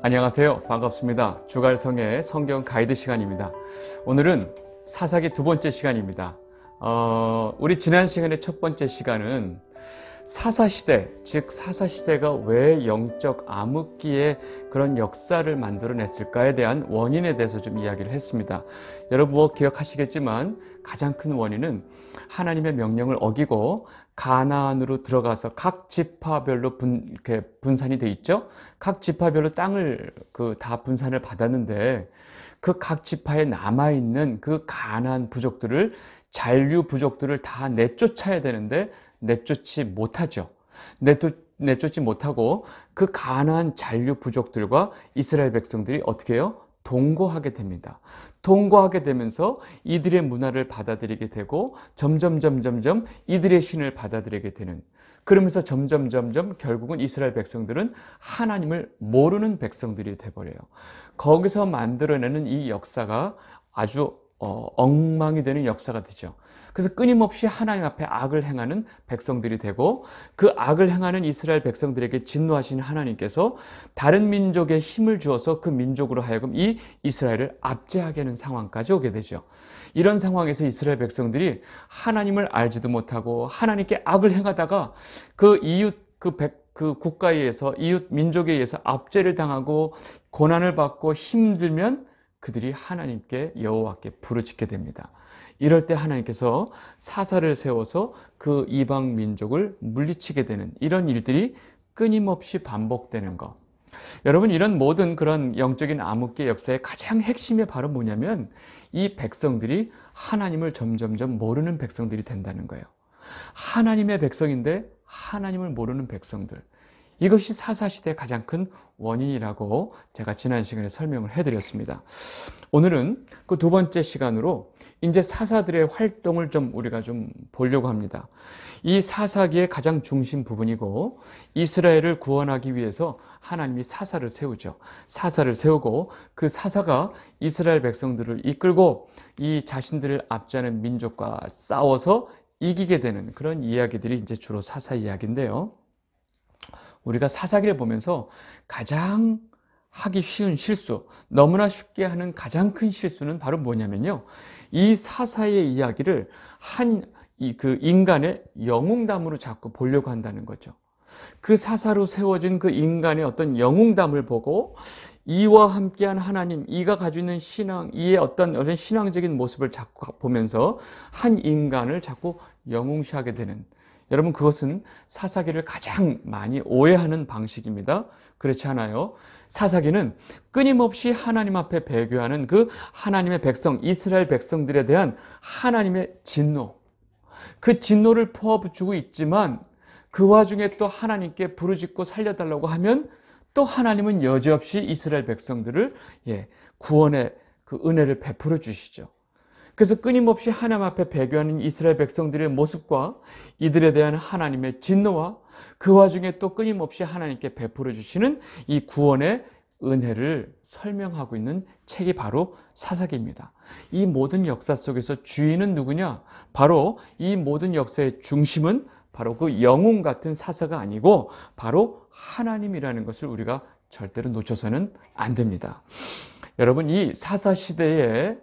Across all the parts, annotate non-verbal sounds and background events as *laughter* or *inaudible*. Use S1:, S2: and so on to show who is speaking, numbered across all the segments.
S1: 안녕하세요. 반갑습니다. 주갈성의 성경 가이드 시간입니다. 오늘은 사사기 두 번째 시간입니다. 어, 우리 지난 시간의 첫 번째 시간은 사사시대, 즉 사사시대가 왜 영적 암흑기에 그런 역사를 만들어냈을까에 대한 원인에 대해서 좀 이야기를 했습니다. 여러분 뭐 기억하시겠지만 가장 큰 원인은 하나님의 명령을 어기고 가나안으로 들어가서 각 지파별로 분, 이렇게 분산이 돼 있죠. 각 지파별로 땅을 그 다 분산을 받았는데 그 각 지파에 남아 있는 그 가나안 부족들을 잔류 부족들을 다 내쫓아야 되는데 내쫓지 못하죠. 내쫓, 내쫓지 못하고 그 가난한 잔류 부족들과 이스라엘 백성들이 어떻게 해요? 동거하게 됩니다. 동거하게 되면서 이들의 문화를 받아들이게 되고 점점 점점점 이들의 신을 받아들이게 되는 그러면서 점점 점점 결국은 이스라엘 백성들은 하나님을 모르는 백성들이 돼버려요. 거기서 만들어내는 이 역사가 아주 어, 엉망이 되는 역사가 되죠. 그래서 끊임없이 하나님 앞에 악을 행하는 백성들이 되고 그 악을 행하는 이스라엘 백성들에게 진노하신 하나님께서 다른 민족의 힘을 주어서 그 민족으로 하여금 이 이스라엘을 압제하게 하는 상황까지 오게 되죠. 이런 상황에서 이스라엘 백성들이 하나님을 알지도 못하고 하나님께 악을 행하다가 그 이웃 그 백, 그 국가에 의해서 이웃 민족에 의해서 압제를 당하고 고난을 받고 힘들면 그들이 하나님께 여호와께 부르짖게 됩니다. 이럴 때 하나님께서 사사를 세워서 그 이방 민족을 물리치게 되는 이런 일들이 끊임없이 반복되는 것. 여러분 이런 모든 그런 영적인 암흑계 역사의 가장 핵심이 바로 뭐냐면 이 백성들이 하나님을 점점점 모르는 백성들이 된다는 거예요. 하나님의 백성인데 하나님을 모르는 백성들. 이것이 사사시대의 가장 큰 원인이라고 제가 지난 시간에 설명을 해드렸습니다. 오늘은 그 두 번째 시간으로 이제 사사들의 활동을 좀 우리가 좀 보려고 합니다. 이 사사기의 가장 중심 부분이고 이스라엘을 구원하기 위해서 하나님이 사사를 세우죠. 사사를 세우고 그 사사가 이스라엘 백성들을 이끌고 이 자신들을 앞자는 민족과 싸워서 이기게 되는 그런 이야기들이 이제 주로 사사 이야기인데요. 우리가 사사기를 보면서 가장 하기 쉬운 실수, 너무나 쉽게 하는 가장 큰 실수는 바로 뭐냐면요. 이 사사의 이야기를 한, 그 인간의 영웅담으로 자꾸 보려고 한다는 거죠. 그 사사로 세워진 그 인간의 어떤 영웅담을 보고 이와 함께한 하나님, 이가 가지고 있는 신앙, 이의 어떤 어떤 신앙적인 모습을 자꾸 보면서 한 인간을 자꾸 영웅시하게 되는 여러분 그것은 사사기를 가장 많이 오해하는 방식입니다. 그렇지 않아요. 사사기는 끊임없이 하나님 앞에 배교하는 그 하나님의 백성, 이스라엘 백성들에 대한 하나님의 진노. 그 진노를 퍼부주고 있지만 그 와중에 또 하나님께 부르짖고 살려달라고 하면 또 하나님은 여지없이 이스라엘 백성들을 예, 구원의 그 은혜를 베풀어 주시죠. 그래서 끊임없이 하나님 앞에 배교하는 이스라엘 백성들의 모습과 이들에 대한 하나님의 진노와 그 와중에 또 끊임없이 하나님께 베풀어 주시는 이 구원의 은혜를 설명하고 있는 책이 바로 사사기입니다. 이 모든 역사 속에서 주인은 누구냐? 바로 이 모든 역사의 중심은 바로 그 영웅 같은 사사가 아니고 바로 하나님이라는 것을 우리가 절대로 놓쳐서는 안 됩니다. 여러분, 이 사사 시대에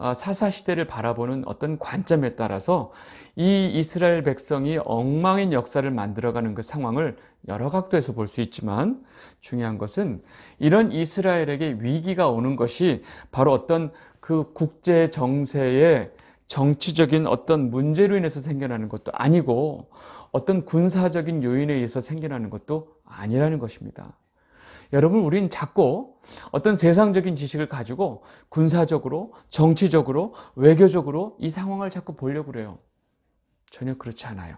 S1: 아, 사사시대를 바라보는 어떤 관점에 따라서 이 이스라엘 백성이 엉망인 역사를 만들어가는 그 상황을 여러 각도에서 볼 수 있지만 중요한 것은 이런 이스라엘에게 위기가 오는 것이 바로 어떤 그 국제 정세의 정치적인 어떤 문제로 인해서 생겨나는 것도 아니고 어떤 군사적인 요인에 의해서 생겨나는 것도 아니라는 것입니다. 여러분, 우린 자꾸 어떤 세상적인 지식을 가지고 군사적으로, 정치적으로, 외교적으로 이 상황을 자꾸 보려고 그래요. 전혀 그렇지 않아요.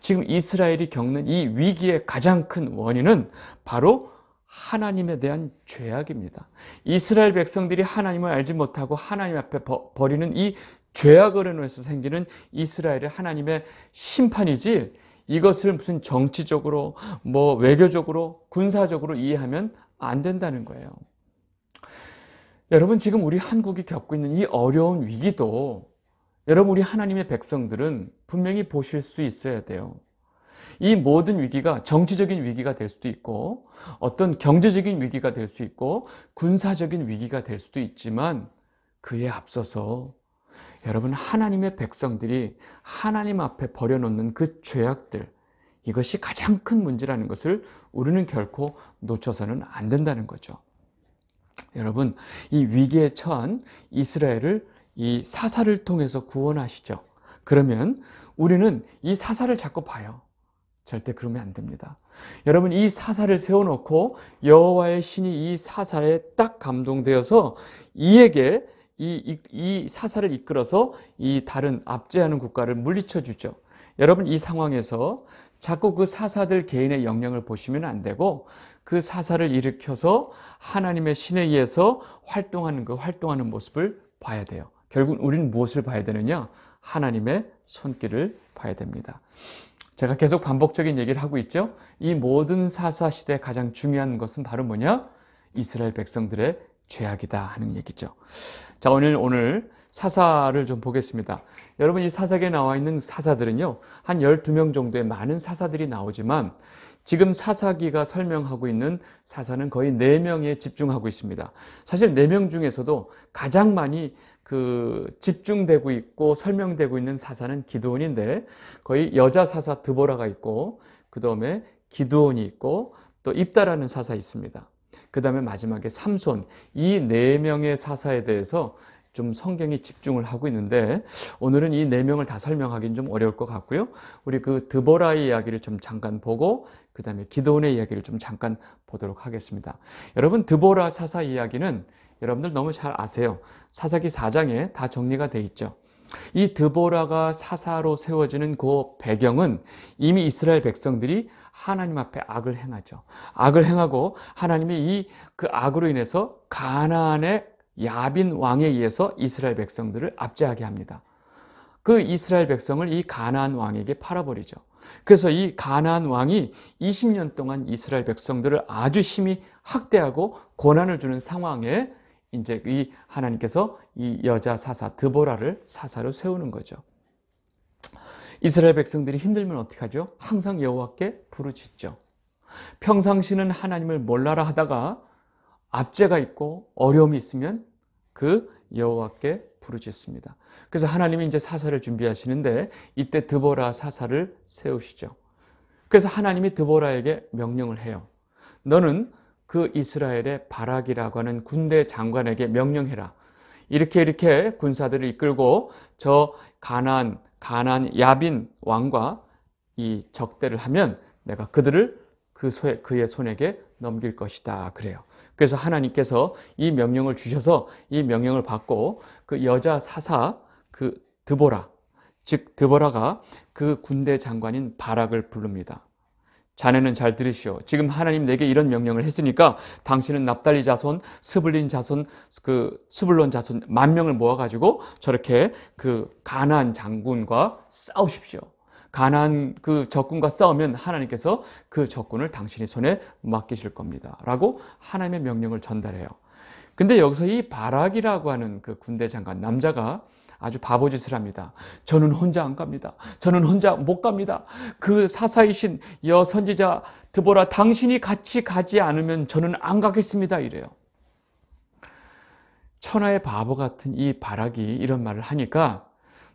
S1: 지금 이스라엘이 겪는 이 위기의 가장 큰 원인은 바로 하나님에 대한 죄악입니다. 이스라엘 백성들이 하나님을 알지 못하고 하나님 앞에 버리는 이 죄악을 인해서 생기는 이스라엘의 하나님의 심판이지 이것을 무슨 정치적으로 뭐 외교적으로 군사적으로 이해하면 안 된다는 거예요. 여러분 지금 우리 한국이 겪고 있는 이 어려운 위기도 여러분 우리 하나님의 백성들은 분명히 보실 수 있어야 돼요. 이 모든 위기가 정치적인 위기가 될 수도 있고 어떤 경제적인 위기가 될 수 있고 군사적인 위기가 될 수도 있지만 그에 앞서서 여러분 하나님의 백성들이 하나님 앞에 버려놓는 그 죄악들 이것이 가장 큰 문제라는 것을 우리는 결코 놓쳐서는 안 된다는 거죠. 여러분, 이 위기에 처한 이스라엘을 이 사사를 통해서 구원하시죠. 그러면 우리는 이 사사를 자꾸 봐요. 절대 그러면 안 됩니다. 여러분 이 사사를 세워놓고 여호와의 신이 이 사사에 딱 감동되어서 이에게 이, 이, 이 사사를 이끌어서 이 다른 압제하는 국가를 물리쳐 주죠. 여러분 이 상황에서 자꾸 그 사사들 개인의 영향을 보시면 안 되고 그 사사를 일으켜서 하나님의 신에 의해서 활동하는 그 활동하는 모습을 봐야 돼요. 결국 우리는 무엇을 봐야 되느냐? 하나님의 손길을 봐야 됩니다. 제가 계속 반복적인 얘기를 하고 있죠. 이 모든 사사 시대 가장 중요한 것은 바로 뭐냐? 이스라엘 백성들의 죄악이다 하는 얘기죠. 자, 오늘, 오늘 사사를 좀 보겠습니다. 여러분, 이사사에 나와 있는 사사들은요, 한 12명 정도의 많은 사사들이 나오지만, 지금 사사기가 설명하고 있는 사사는 거의 4명에 집중하고 있습니다. 사실 4명 중에서도 가장 많이 그 집중되고 있고 설명되고 있는 사사는 기도원인데, 거의 여자 사사 드보라가 있고, 그 다음에 기도원이 있고, 또 입다라는 사사 있습니다. 그 다음에 마지막에 삼손 이 네 명의 사사에 대해서 좀 성경이 집중을 하고 있는데 오늘은 이 네 명을 다 설명하기는 좀 어려울 것 같고요. 우리 그 드보라의 이야기를 좀 잠깐 보고 그 다음에 기도원의 이야기를 좀 잠깐 보도록 하겠습니다. 여러분 드보라 사사 이야기는 여러분들 너무 잘 아세요. 사사기 4장에 다 정리가 돼 있죠. 이 드보라가 사사로 세워지는 그 배경은 이미 이스라엘 백성들이 하나님 앞에 악을 행하죠. 악을 행하고 하나님이 이그 악으로 인해서 가나안의 야빈 왕에 의해서 이스라엘 백성들을 압제하게 합니다. 그 이스라엘 백성을 이 가나안 왕에게 팔아버리죠. 그래서 이 가나안 왕이 20년 동안 이스라엘 백성들을 아주 심히 학대하고 고난을 주는 상황에 이제 이 하나님께서 이 여자 사사 드보라를 사사로 세우는 거죠. 이스라엘 백성들이 힘들면 어떻게하죠 항상 여호와께 부르짖죠. 평상시는 하나님을 몰라라 하다가 압제가 있고 어려움이 있으면 그 여호와께 부르짖습니다. 그래서 하나님이 이제 사사를 준비하시는데 이때 드보라 사사를 세우시죠. 그래서 하나님이 드보라에게 명령을 해요. 너는 그 이스라엘의 바락이라고 하는 군대 장관에게 명령해라. 이렇게 이렇게 군사들을 이끌고 저 가난 가난 야빈 왕과 이 적대를 하면 내가 그들을 그 소에, 그의 손에게 넘길 것이다 그래요. 그래서 하나님께서 이 명령을 주셔서 이 명령을 받고 그 여자 사사 그 드보라 즉 드보라가 그 군대 장관인 바락을 부릅니다. 자네는 잘 들으시오. 지금 하나님 내게 이런 명령을 했으니까 당신은 납달리 자손, 스블린 자손, 그스블론 자손 만 명을 모아가지고 저렇게 그 가난 장군과 싸우십시오. 가난 그 적군과 싸우면 하나님께서 그 적군을 당신의 손에 맡기실 겁니다. 라고 하나님의 명령을 전달해요. 근데 여기서 이 바락이라고 하는 그 군대 장관 남자가 아주 바보짓을 합니다. 저는 혼자 안 갑니다. 저는 혼자 못 갑니다. 그 사사이신 여 선지자 드보라 당신이 같이 가지 않으면 저는 안 가겠습니다. 이래요. 천하의 바보 같은 이 바락이 이런 말을 하니까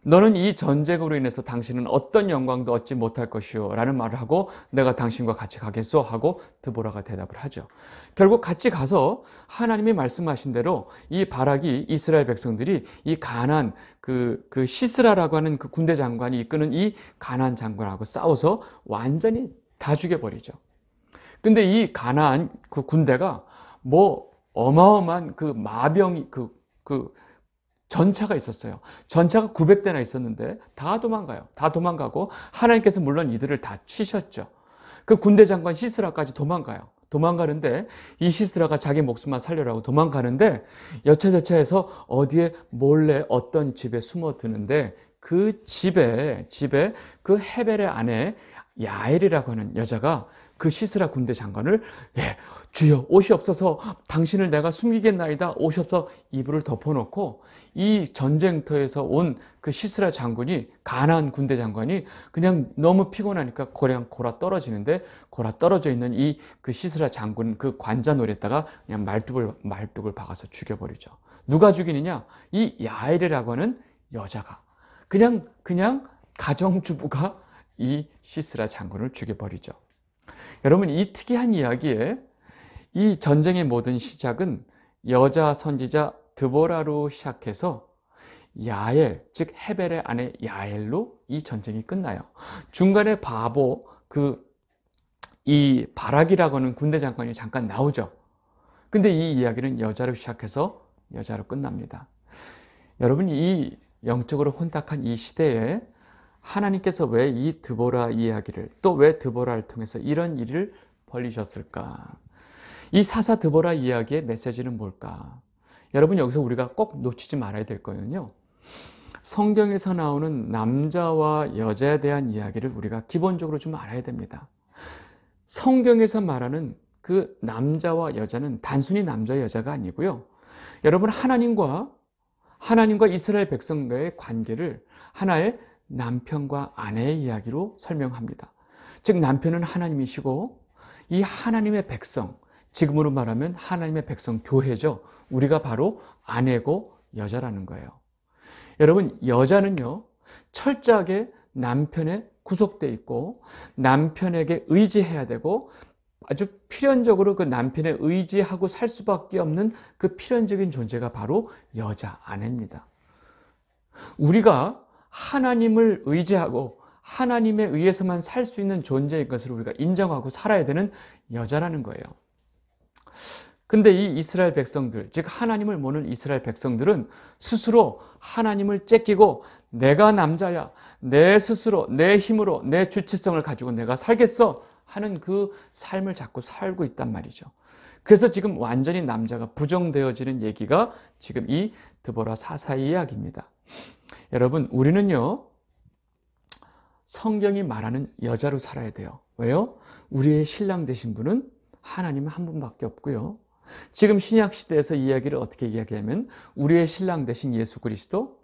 S1: 너는 이 전쟁으로 인해서 당신은 어떤 영광도 얻지 못할 것이요 라는 말을 하고 내가 당신과 같이 가겠소 하고 드보라가 대답을 하죠. 결국 같이 가서 하나님이 말씀하신 대로 이 바락이 이스라엘 백성들이 이 가난 그, 그 시스라라고 하는 그 군대 장관이 이끄는 이 가난 장관하고 싸워서 완전히 다 죽여버리죠. 근데 이 가난 그 군대가 뭐 어마어마한 그 마병이 그, 그 전차가 있었어요. 전차가 900대나 있었는데 다 도망가요. 다 도망가고 하나님께서 물론 이들을 다 치셨죠. 그 군대 장관 시스라까지 도망가요. 도망가는데 이 시스라가 자기 목숨만 살려라고 도망가는데 여차저차해서 어디에 몰래 어떤 집에 숨어드는데 그 집에 집에 그 헤벨의 아내 야엘이라고 하는 여자가 그 시스라 군대 장관을 예, 주여 옷이 없어서 당신을 내가 숨기겠나이다 옷이 없어 이불을 덮어놓고 이 전쟁터에서 온 그 시스라 장군이 가난 군대 장관이 그냥 너무 피곤하니까 그냥 고라 떨어지는데 고라 떨어져 있는 이 그 시스라 장군 그 관자 노렸다가 그냥 말뚝을 말뚝을 박아서 죽여버리죠. 누가 죽이느냐? 이야이라고 하는 여자가 그냥 그냥 가정주부가 이 시스라 장군을 죽여버리죠. 여러분 이 특이한 이야기에 이 전쟁의 모든 시작은 여자 선지자 드보라로 시작해서 야엘, 즉 헤벨의 아내 야엘로 이 전쟁이 끝나요. 중간에 바보, 그, 이 바락이라고 하는 군대 장관이 잠깐 나오죠. 근데 이 이야기는 여자로 시작해서 여자로 끝납니다. 여러분, 이 영적으로 혼탁한 이 시대에 하나님께서 왜 이 드보라 이야기를 또 왜 드보라를 통해서 이런 일을 벌리셨을까? 이 사사 드보라 이야기의 메시지는 뭘까? 여러분 여기서 우리가 꼭 놓치지 말아야 될 거는요. 성경에서 나오는 남자와 여자에 대한 이야기를 우리가 기본적으로 좀 알아야 됩니다. 성경에서 말하는 그 남자와 여자는 단순히 남자 여자가 아니고요. 여러분 하나님과 하나님과 이스라엘 백성과의 관계를 하나의 남편과 아내의 이야기로 설명합니다. 즉 남편은 하나님이시고 이 하나님의 백성, 지금으로 말하면 하나님의 백성 교회죠. 우리가 바로 아내고 여자라는 거예요. 여러분 여자는요 철저하게 남편에 구속돼 있고 남편에게 의지해야 되고 아주 필연적으로 그 남편에 의지하고 살 수밖에 없는 그 필연적인 존재가 바로 여자 아내입니다. 우리가 하나님을 의지하고 하나님에 의해서만 살 수 있는 존재인 것을 우리가 인정하고 살아야 되는 여자라는 거예요. 근데 이 이스라엘 백성들, 즉 하나님을 모는 이스라엘 백성들은 스스로 하나님을 째끼고 내가 남자야, 내 스스로, 내 힘으로, 내 주체성을 가지고 내가 살겠어 하는 그 삶을 자꾸 살고 있단 말이죠. 그래서 지금 완전히 남자가 부정되어지는 얘기가 지금 이 드보라 사사 이야기입니다. 여러분, 우리는요, 성경이 말하는 여자로 살아야 돼요. 왜요? 우리의 신랑 되신 분은 하나님 한 분밖에 없고요. 지금 신약 시대에서 이야기를 어떻게 이야기하면 우리의 신랑 대신 예수 그리스도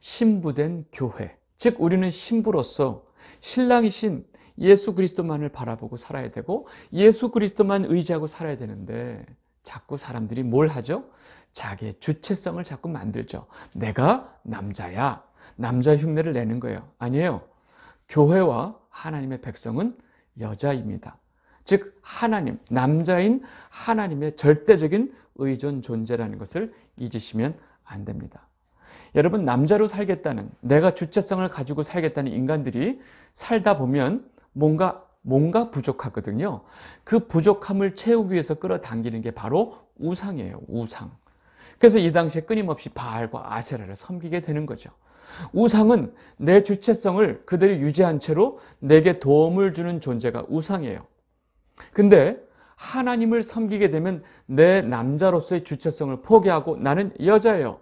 S1: 신부된 교회 즉 우리는 신부로서 신랑이신 예수 그리스도만을 바라보고 살아야 되고 예수 그리스도만 의지하고 살아야 되는데 자꾸 사람들이 뭘 하죠? 자기의 주체성을 자꾸 만들죠. 내가 남자야. 남자 흉내를 내는 거예요. 아니에요. 교회와 하나님의 백성은 여자입니다. 즉 하나님, 남자인 하나님의 절대적인 의존 존재라는 것을 잊으시면 안 됩니다. 여러분 남자로 살겠다는 내가 주체성을 가지고 살겠다는 인간들이 살다 보면 뭔가 뭔가 부족하거든요. 그 부족함을 채우기 위해서 끌어당기는 게 바로 우상이에요. 우상. 그래서 이 당시에 끊임없이 바알과 아세라를 섬기게 되는 거죠. 우상은 내 주체성을 그대로 유지한 채로 내게 도움을 주는 존재가 우상이에요. 근데 하나님을 섬기게 되면 내 남자로서의 주체성을 포기하고 나는 여자예요.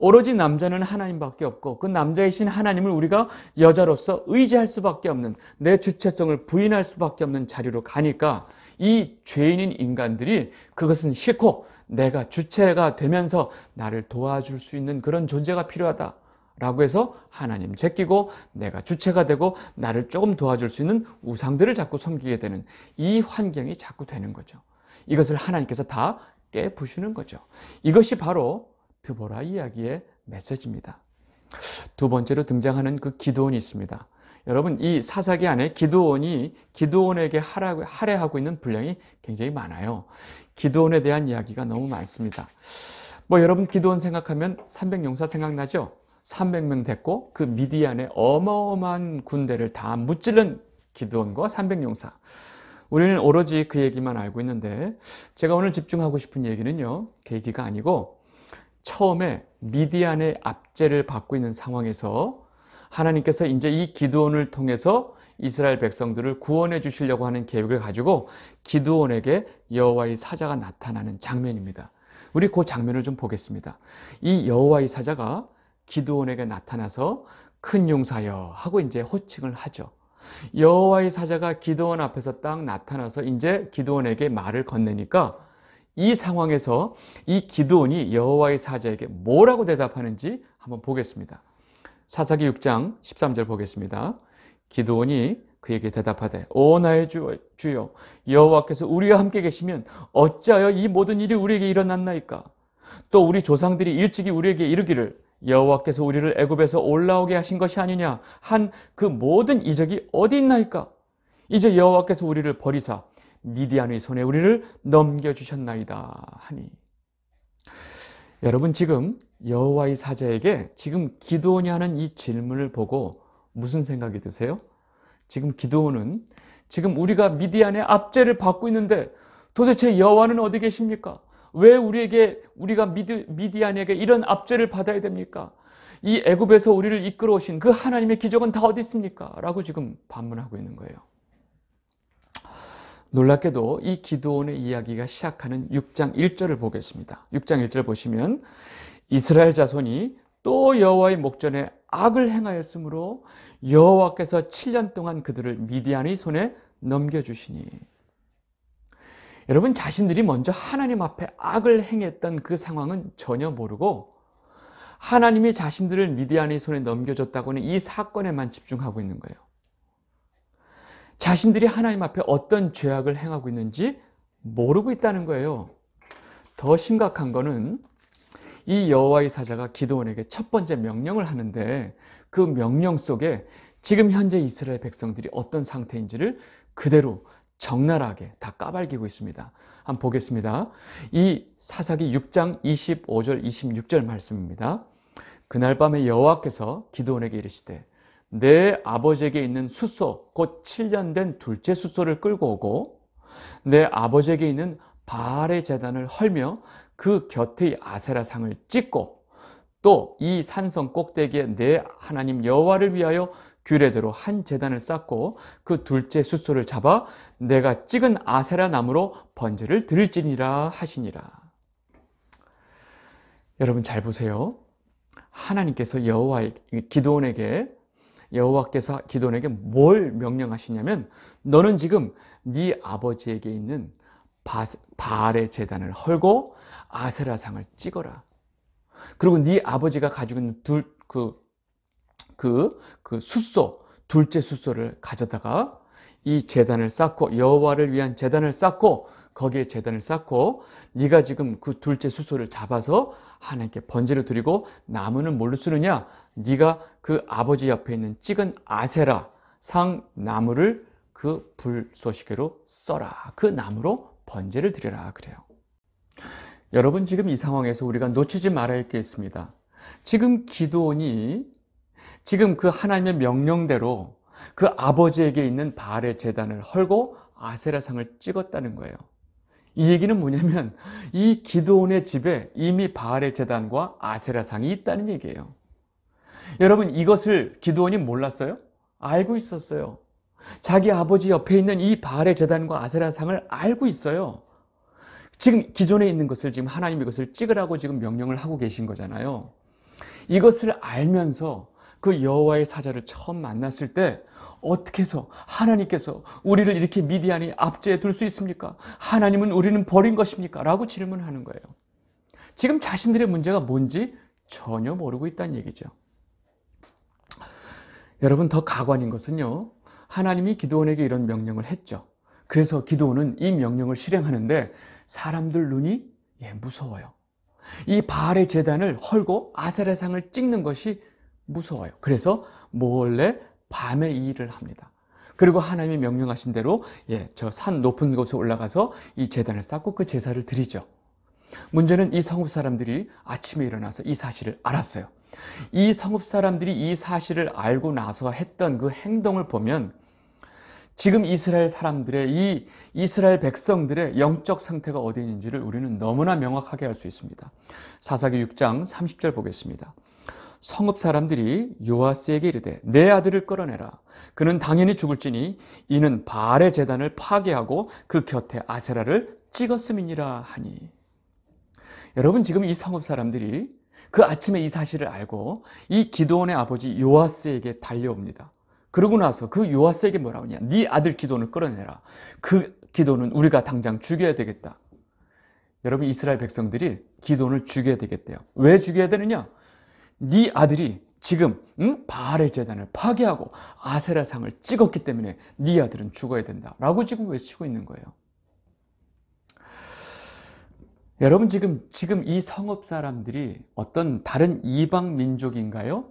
S1: 오로지 남자는 하나님밖에 없고 그 남자이신 하나님을 우리가 여자로서 의지할 수밖에 없는 내 주체성을 부인할 수밖에 없는 자리로 가니까 이 죄인인 인간들이 그것은 싫고 내가 주체가 되면서 나를 도와줄 수 있는 그런 존재가 필요하다. 라고 해서 하나님 제끼고 내가 주체가 되고 나를 조금 도와줄 수 있는 우상들을 자꾸 섬기게 되는 이 환경이 자꾸 되는 거죠. 이것을 하나님께서 다 깨부시는 거죠. 이것이 바로 드보라 이야기의 메시지입니다. 두 번째로 등장하는 그 기도원이 있습니다. 여러분 이 사사기 안에 기도원이 기도원에게 하라고, 할애하고 있는 분량이 굉장히 많아요. 기도원에 대한 이야기가 너무 많습니다. 뭐 여러분 기도원 생각하면 300용사 생각나죠? 300명 됐고 그 미디안의 어마어마한 군대를 다 무찌른 기드온과 300용사. 우리는 오로지 그 얘기만 알고 있는데 제가 오늘 집중하고 싶은 얘기는요. 그 얘기가 아니고 처음에 미디안의 압제를 받고 있는 상황에서 하나님께서 이제 이 기드온을 통해서 이스라엘 백성들을 구원해 주시려고 하는 계획을 가지고 기드온에게 여호와의 사자가 나타나는 장면입니다. 우리 그 장면을 좀 보겠습니다. 이 여호와의 사자가 기도원에게 나타나서 큰 용사여 하고 이제 호칭을 하죠. 여호와의 사자가 기도원 앞에서 딱 나타나서 이제 기도원에게 말을 건네니까 이 상황에서 이 기도원이 여호와의 사자에게 뭐라고 대답하는지 한번 보겠습니다. 사사기 6장 13절 보겠습니다. 기도원이 그에게 대답하되 오 나의 주여 여호와께서 우리와 함께 계시면 어찌하여 이 모든 일이 우리에게 일어났나이까 또 우리 조상들이 일찍이 우리에게 이르기를 여호와께서 우리를 애굽에서 올라오게 하신 것이 아니냐 한 그 모든 이적이 어디 있나이까 이제 여호와께서 우리를 버리사 미디안의 손에 우리를 넘겨 주셨나이다 하니 여러분 지금 여호와의 사자에게 지금 기도원이 하는 이 질문을 보고 무슨 생각이 드세요? 지금 기도원은 지금 우리가 미디안의 압제를 받고 있는데 도대체 여호와는 어디 계십니까? 왜 우리에게 우리가 미디, 미디안에게 이런 압제를 받아야 됩니까? 이 애굽에서 우리를 이끌어 오신 그 하나님의 기적은 다 어디 있습니까? 라고 지금 반문하고 있는 거예요. 놀랍게도 이 기도원의 이야기가 시작하는 6장 1절을 보겠습니다. 6장 1절 보시면 이스라엘 자손이 또 여호와의 목전에 악을 행하였으므로 여호와께서 7년 동안 그들을 미디안의 손에 넘겨주시니 여러분 자신들이 먼저 하나님 앞에 악을 행했던 그 상황은 전혀 모르고 하나님이 자신들을 미디안의 손에 넘겨줬다고는 이 사건에만 집중하고 있는 거예요. 자신들이 하나님 앞에 어떤 죄악을 행하고 있는지 모르고 있다는 거예요. 더 심각한 거는 이 여호와의 사자가 기도원에게 첫 번째 명령을 하는데 그 명령 속에 지금 현재 이스라엘 백성들이 어떤 상태인지를 그대로 적나라하게 다 까발기고 있습니다. 한번 보겠습니다. 이 사사기 6장 25절 26절 말씀입니다. 그날 밤에 여호와께서 기도원에게 이르시되 내 아버지에게 있는 숫소 곧 7년 된 둘째 숫소를 끌고 오고 내 아버지에게 있는 바알의 재단을 헐며 그 곁의 아세라 상을 찢고 또 이 산성 꼭대기에 내 하나님 여호와를 위하여 규례대로 한 재단을 쌓고 그 둘째 숫소를 잡아 내가 찍은 아세라 나무로 번제를 드릴지니라 하시니라. 여러분 잘 보세요. 하나님께서 여호와 기도원에게 여호와께서 기도원에게 뭘 명령하시냐면 너는 지금 네 아버지에게 있는 바알의 재단을 헐고 아세라상을 찍어라. 그리고 네 아버지가 가지고 있는 둘그 그, 그 숫소, 둘째 숫소를 가져다가 이 재단을 쌓고 여호와를 위한 재단을 쌓고 거기에 재단을 쌓고 네가 지금 그 둘째 수소를 잡아서 하나님께 번제를 드리고 나무는 뭘로 쓰느냐? 네가 그 아버지 옆에 있는 찍은 아세라 상 나무를 그 불쏘시개로 써라. 그 나무로 번제를 드려라 그래요. 여러분 지금 이 상황에서 우리가 놓치지 말아야 할 게 있습니다. 지금 기도원이 지금 그 하나님의 명령대로 그 아버지에게 있는 바알의 재단을 헐고 아세라상을 찍었다는 거예요. 이 얘기는 뭐냐면 이 기도원의 집에 이미 바알의 재단과 아세라상이 있다는 얘기예요. 여러분 이것을 기도원이 몰랐어요? 알고 있었어요. 자기 아버지 옆에 있는 이 바알의 재단과 아세라상을 알고 있어요. 지금 기존에 있는 것을 지금 하나님 이것을 찍으라고 지금 명령을 하고 계신 거잖아요. 이것을 알면서 그 여호와의 사자를 처음 만났을 때 어떻게 해서 하나님께서 우리를 이렇게 미디안이 압제해 둘 수 있습니까? 하나님은 우리는 버린 것입니까? 라고 질문하는 거예요. 지금 자신들의 문제가 뭔지 전혀 모르고 있다는 얘기죠. 여러분 더 가관인 것은요. 하나님이 기도원에게 이런 명령을 했죠. 그래서 기도원은 이 명령을 실행하는데 사람들 눈이 예, 무서워요. 이 바알의 재단을 헐고 아세라상을 찍는 것이 무서워요. 그래서 몰래 밤에 일을 합니다. 그리고 하나님이 명령하신 대로 예, 저 산 높은 곳에 올라가서 이 재단을 쌓고 그 제사를 드리죠. 문제는 이 성읍 사람들이 아침에 일어나서 이 사실을 알았어요. 이 성읍 사람들이 이 사실을 알고 나서 했던 그 행동을 보면 지금 이스라엘 사람들의 이 이스라엘 백성들의 영적 상태가 어디 있는지를 우리는 너무나 명확하게 알 수 있습니다. 사사기 6장 30절 보겠습니다. 성읍 사람들이 요아스에게 이르되 내 아들을 끌어내라. 그는 당연히 죽을지니 이는 바알의 재단을 파괴하고 그 곁에 아세라를 찍었음이니라 하니. 여러분 지금 이 성읍 사람들이 그 아침에 이 사실을 알고 이 기도원의 아버지 요아스에게 달려옵니다. 그러고 나서 그 요아스에게 뭐라고 하냐? 네 아들 기도원을 끌어내라. 그기도원은 우리가 당장 죽여야 되겠다. 여러분 이스라엘 백성들이 기도원을 죽여야 되겠대요. 왜 죽여야 되느냐? 네 아들이 지금 음? 바알의 재단을 파괴하고 아세라상을 찍었기 때문에 네 아들은 죽어야 된다 라고 지금 외치고 있는 거예요 여러분 지금 지금 이 성읍 사람들이 어떤 다른 이방 민족인가요?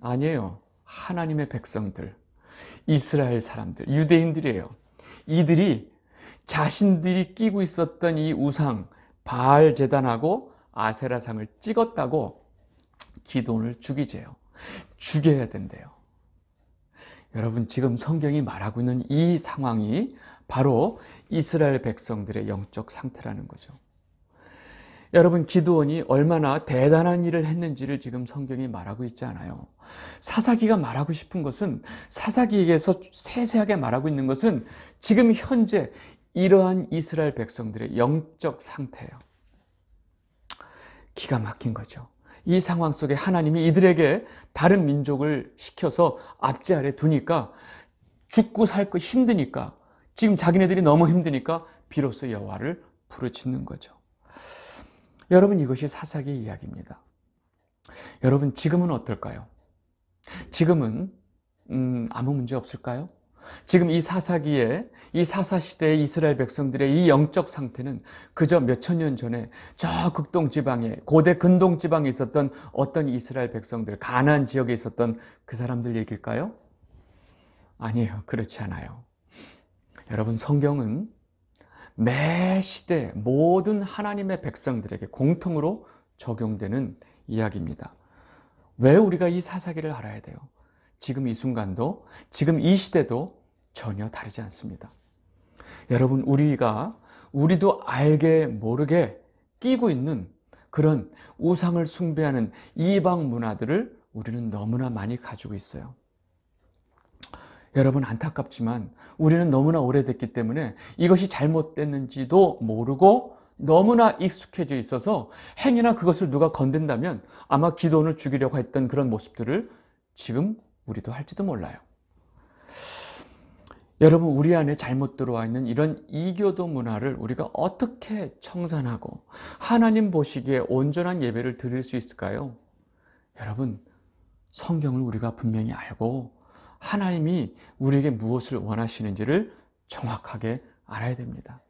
S1: 아니에요 하나님의 백성들 이스라엘 사람들 유대인들이에요 이들이 자신들이 끼고 있었던 이 우상 바알 재단하고 아세라상을 찍었다고 기돈을 죽이재요. 죽여야 된대요. 여러분 지금 성경이 말하고 있는 이 상황이 바로 이스라엘 백성들의 영적 상태라는 거죠. 여러분 기도원이 얼마나 대단한 일을 했는지를 지금 성경이 말하고 있지 않아요. 사사기가 말하고 싶은 것은 사사기에게서 세세하게 말하고 있는 것은 지금 현재 이러한 이스라엘 백성들의 영적 상태예요. 기가 막힌 거죠. 이 상황 속에 하나님이 이들에게 다른 민족을 시켜서 앞제 아래 두니까 죽고 살거 힘드니까 지금 자기네들이 너무 힘드니까 비로소 여호와를 부르짖는 거죠. 여러분 이것이 사사기 이야기입니다. 여러분 지금은 어떨까요? 지금은 음, 아무 문제 없을까요? 지금 이 사사기에 이 사사시대의 이스라엘 백성들의 이 영적 상태는 그저 몇천 년 전에 저 극동 지방에 고대 근동 지방에 있었던 어떤 이스라엘 백성들 가난 지역에 있었던 그 사람들 얘기일까요? 아니에요. 그렇지 않아요. 여러분 성경은 매 시대 모든 하나님의 백성들에게 공통으로 적용되는 이야기입니다. 왜 우리가 이 사사기를 알아야 돼요? 지금 이 순간도 지금 이 시대도 전혀 다르지 않습니다. 여러분 우리가 우리도 알게 모르게 끼고 있는 그런 우상을 숭배하는 이방 문화들을 우리는 너무나 많이 가지고 있어요. 여러분 안타깝지만 우리는 너무나 오래됐기 때문에 이것이 잘못됐는지도 모르고 너무나 익숙해져 있어서 행위나 그것을 누가 건든다면 아마 기도원을 죽이려고 했던 그런 모습들을 지금 우리도 할지도 몰라요. 여러분 우리 안에 잘못 들어와 있는 이런 이교도 문화를 우리가 어떻게 청산하고 하나님 보시기에 온전한 예배를 드릴 수 있을까요? 여러분 성경을 우리가 분명히 알고 하나님이 우리에게 무엇을 원하시는지를 정확하게 알아야 됩니다.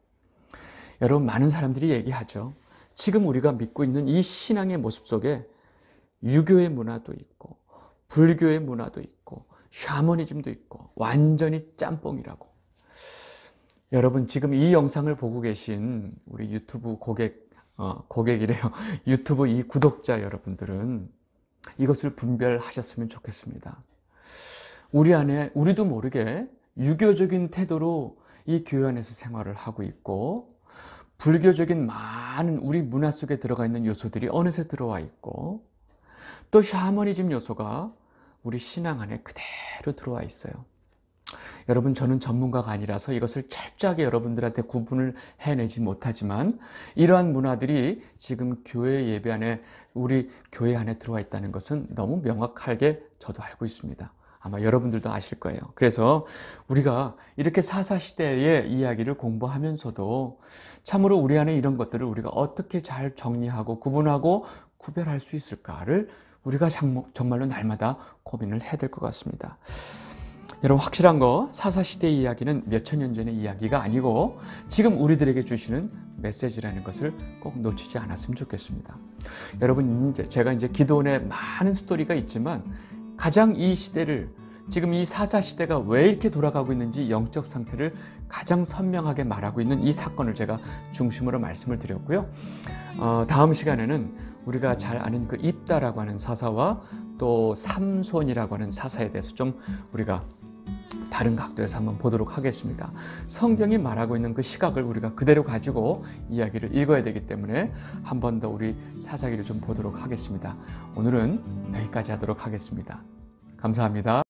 S1: 여러분 많은 사람들이 얘기하죠. 지금 우리가 믿고 있는 이 신앙의 모습 속에 유교의 문화도 있고 불교의 문화도 있고 샤머니즘도 있고 완전히 짬뽕이라고 여러분 지금 이 영상을 보고 계신 우리 유튜브 고객 어, 고객이래요 *laughs* 유튜브 이 구독자 여러분들은 이것을 분별하셨으면 좋겠습니다 우리 안에 우리도 모르게 유교적인 태도로 이 교회 안에서 생활을 하고 있고 불교적인 많은 우리 문화 속에 들어가 있는 요소들이 어느새 들어와 있고 또 샤머니즘 요소가 우리 신앙 안에 그대로 들어와 있어요. 여러분 저는 전문가가 아니라서 이것을 철저하게 여러분들한테 구분을 해내지 못하지만 이러한 문화들이 지금 교회 예배 안에 우리 교회 안에 들어와 있다는 것은 너무 명확하게 저도 알고 있습니다. 아마 여러분들도 아실 거예요. 그래서 우리가 이렇게 사사시대의 이야기를 공부하면서도 참으로 우리 안에 이런 것들을 우리가 어떻게 잘 정리하고 구분하고 구별할 수 있을까를 우리가 정말로 날마다 고민을 해야 될 것 같습니다. 여러분 확실한 거사사시대 이야기는 몇천 년 전의 이야기가 아니고 지금 우리들에게 주시는 메시지라는 것을 꼭 놓치지 않았으면 좋겠습니다. 여러분 이제 제가 이제 기도원에 많은 스토리가 있지만 가장 이 시대를 지금 이 사사시대가 왜 이렇게 돌아가고 있는지 영적 상태를 가장 선명하게 말하고 있는 이 사건을 제가 중심으로 말씀을 드렸고요. 어, 다음 시간에는 우리가 잘 아는 그 입다라고 하는 사사와 또 삼손이라고 하는 사사에 대해서 좀 우리가 다른 각도에서 한번 보도록 하겠습니다. 성경이 말하고 있는 그 시각을 우리가 그대로 가지고 이야기를 읽어야 되기 때문에 한 번 더 우리 사사기를 좀 보도록 하겠습니다. 오늘은 여기까지 하도록 하겠습니다. 감사합니다.